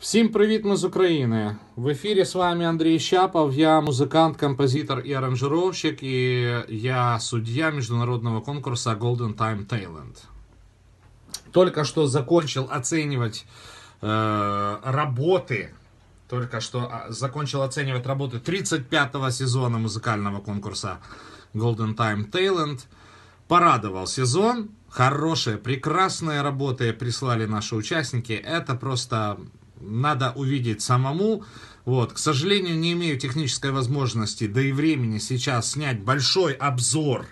Всім привіт ми з України! В ефірі з вами Андрій Щапов. Я музикант, композитор і аранжировщик, і я судья международного конкурса Golden Time Talent. Только что закончил оценивать э, работы. Только что а, закончил оценивать работы 35-го сезона музыкального конкурса Golden Time Talent. Порадовал сезон. Хорошие, прекрасные работы прислали наши участники. Это просто надо увидеть самому. Вот, к сожалению, не имею технической возможности, да и времени сейчас снять большой обзор.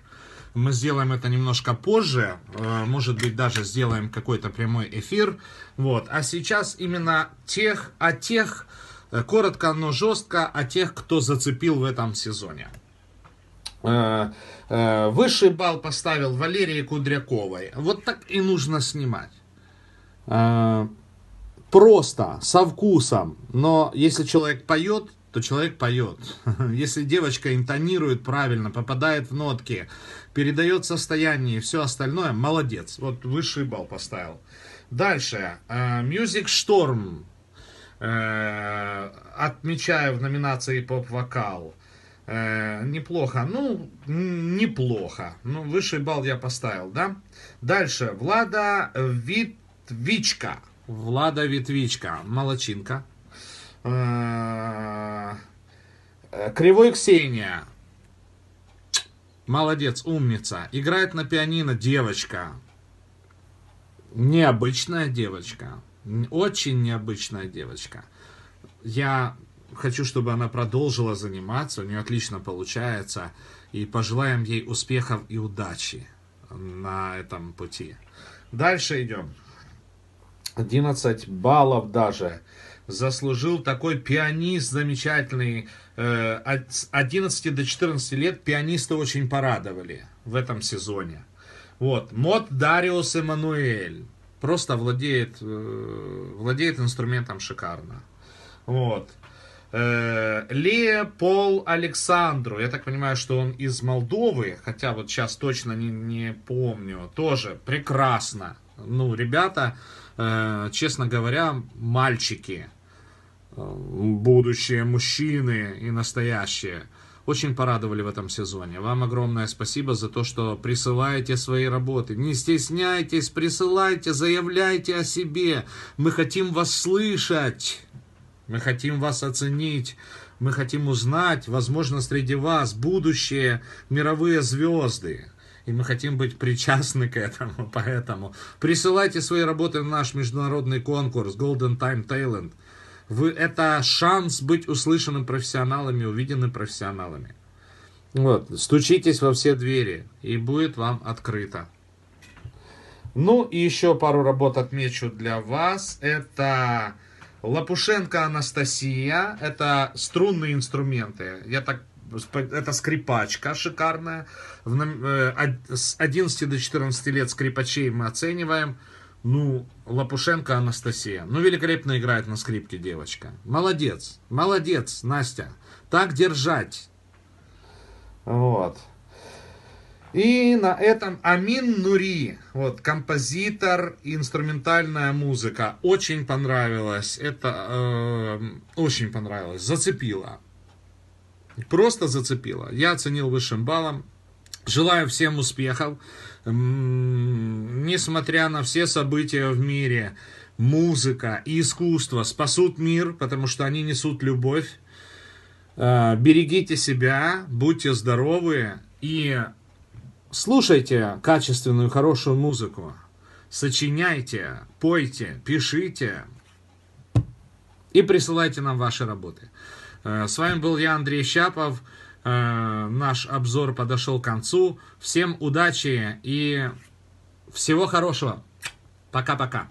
Мы сделаем это немножко позже, э, может быть, даже сделаем какой-то прямой эфир. Вот, а сейчас именно тех, о тех, э, коротко, но жестко, о тех, кто зацепил в этом сезоне. Э, высший балл поставил Валерии Кудряковой. Вот так и нужно снимать просто, со вкусом. Но если человек поет, то человек поет. Если девочка интонирует правильно, попадает в нотки, передает состояние и все остальное, молодец. Вот высший балл поставил. Дальше. Э, Music Storm. Э, отмечаю в номинации поп-вокал. Э, неплохо. Ну, неплохо. Ну, высший балл я поставил, да? Дальше. Влада Витвичка. Влада Вітвічка, Молочинка. Кривой Ксения. Молодец, умница. Играет на пианино девочка. Необычная девочка. Очень необычная девочка. Я хочу, чтобы она продолжила заниматься. У нее отлично получается. И пожелаем ей успехов и удачи на этом пути. Дальше идем. 11 баллов даже. Заслужил такой пианист замечательный. Э, от 11 до 14 лет пианисты очень порадовали в этом сезоне. Вот. Мод Дариус Эммануэль. Просто владеет, э, владеет инструментом шикарно. Вот. Э, Лея Пол Александру, я так понимаю, что он из Молдовы, хотя вот сейчас точно не, не помню, тоже прекрасно. Ну, ребята, э, честно говоря, мальчики, э, будущие мужчины и настоящие, очень порадовали в этом сезоне. Вам огромное спасибо за то, что присылаете свои работы. Не стесняйтесь, присылайте, заявляйте о себе. Мы хотим вас слышать, мы хотим вас оценить, мы хотим узнать, возможно, среди вас будущие мировые звезды и мы хотим быть причастны к этому. Поэтому присылайте свои работы на наш международный конкурс Golden Time Talent. Вы, это шанс быть услышанным профессионалами, увиденным профессионалами. Вот, стучитесь во все двери, и будет вам открыто. Ну, и еще пару работ отмечу для вас. Это Лапушенко Анастасия. Это струнные инструменты. Я так это скрипачка шикарная. Э, с 11 до 14 лет скрипачей мы оцениваем. Ну, Лапушенко Анастасия. Ну, великолепно играет на скрипке девочка. Молодец, молодец, Настя. Так держать. Вот. И на этом Амин Нури, вот, композитор, инструментальная музыка. Очень понравилось, это э, очень понравилось, зацепило. Просто зацепило. Я оценил высшим баллом. Желаю всем успехов. Несмотря на все события в мире, музыка и искусство спасут мир, потому что они несут любовь. Э, берегите себя, будьте здоровы и слушайте качественную, хорошую музыку. Сочиняйте, пойте, пишите и присылайте нам ваши работы. Э, с вами был я, Андрей Щапов. Э, наш обзор подошел к концу. Всем удачи и всего хорошего. Пока-пока.